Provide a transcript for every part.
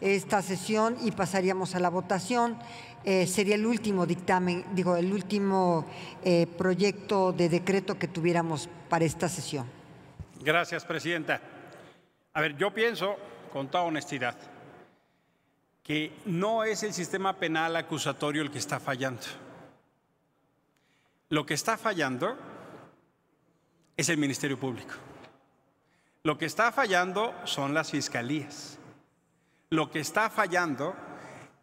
esta sesión y pasaríamos a la votación. Eh, sería el último dictamen, digo, el último eh, proyecto de decreto que tuviéramos para esta sesión. Gracias, Presidenta. A ver, yo pienso, con toda honestidad, que no es el sistema penal acusatorio el que está fallando. Lo que está fallando es el Ministerio Público. Lo que está fallando son las fiscalías lo que está fallando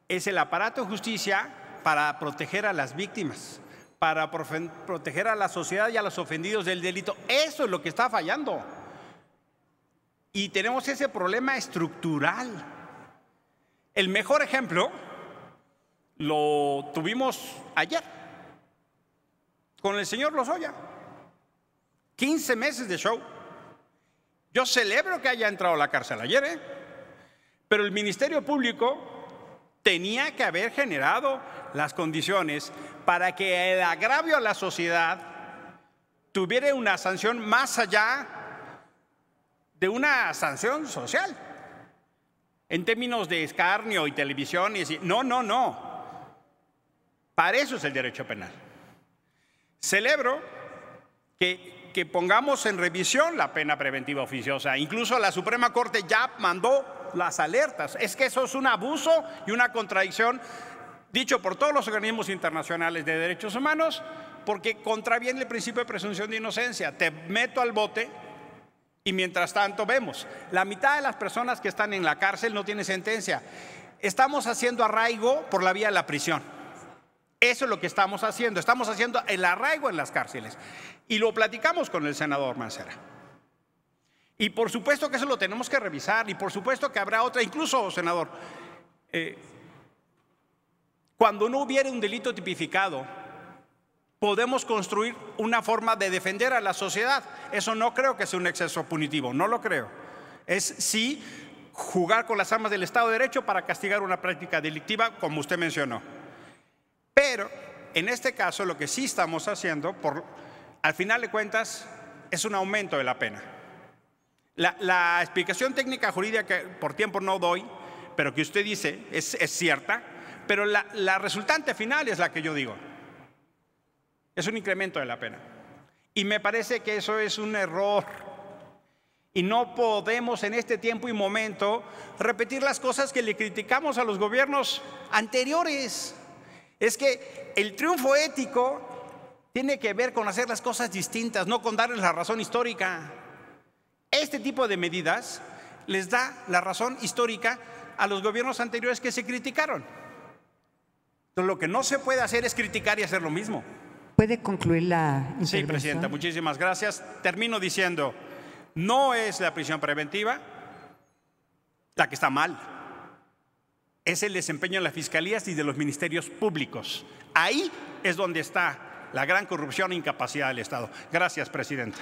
es el aparato de justicia para proteger a las víctimas, para proteger a la sociedad y a los ofendidos del delito. Eso es lo que está fallando. Y tenemos ese problema estructural. El mejor ejemplo lo tuvimos ayer con el señor Lozoya. 15 meses de show. Yo celebro que haya entrado a la cárcel ayer, ¿eh? Pero el Ministerio Público tenía que haber generado las condiciones para que el agravio a la sociedad tuviera una sanción más allá de una sanción social. En términos de escarnio y televisión, y no, no, no. Para eso es el derecho penal. Celebro que, que, pongamos en revisión la pena preventiva oficiosa. Incluso la Suprema Corte ya mandó las alertas. Es que eso es un abuso y una contradicción dicho por todos los organismos internacionales de derechos humanos, porque contraviene el principio de presunción de inocencia. Te meto al bote y mientras tanto vemos, la mitad de las personas que están en la cárcel no tiene sentencia. Estamos haciendo arraigo por la vía de la prisión. Eso es lo que estamos haciendo. Estamos haciendo el arraigo en las cárceles. Y lo platicamos con el senador Mancera. Y por supuesto que eso lo tenemos que revisar y por supuesto que habrá otra, incluso, senador, eh, cuando no hubiera un delito tipificado, podemos construir una forma de defender a la sociedad. Eso no creo que sea un exceso punitivo, no lo creo. Es sí jugar con las armas del Estado de Derecho para castigar una práctica delictiva, como usted mencionó. Pero en este caso lo que sí estamos haciendo, por, al final de cuentas, es un aumento de la pena. La, explicación técnica jurídica que por tiempo no doy, pero que usted dice es, cierta, pero la, la, resultante final es la que yo digo. Es un incremento de la pena. Y me parece que eso es un error. Y no podemos en este tiempo y momento repetir las cosas que le criticamos a los gobiernos anteriores. Es que el triunfo ético tiene que ver con hacer las cosas distintas, no con darles la razón histórica. Este tipo de medidas les da la razón histórica a los gobiernos anteriores que se criticaron. lo que no se puede hacer es criticar y hacer lo mismo. ¿Puede concluir la intervención? Sí, Presidenta, muchísimas gracias. Termino diciendo, no es la prisión preventiva la que está mal, es el desempeño de las fiscalías y de los ministerios públicos. Ahí es donde está la gran corrupción e incapacidad del Estado. Gracias, Presidenta.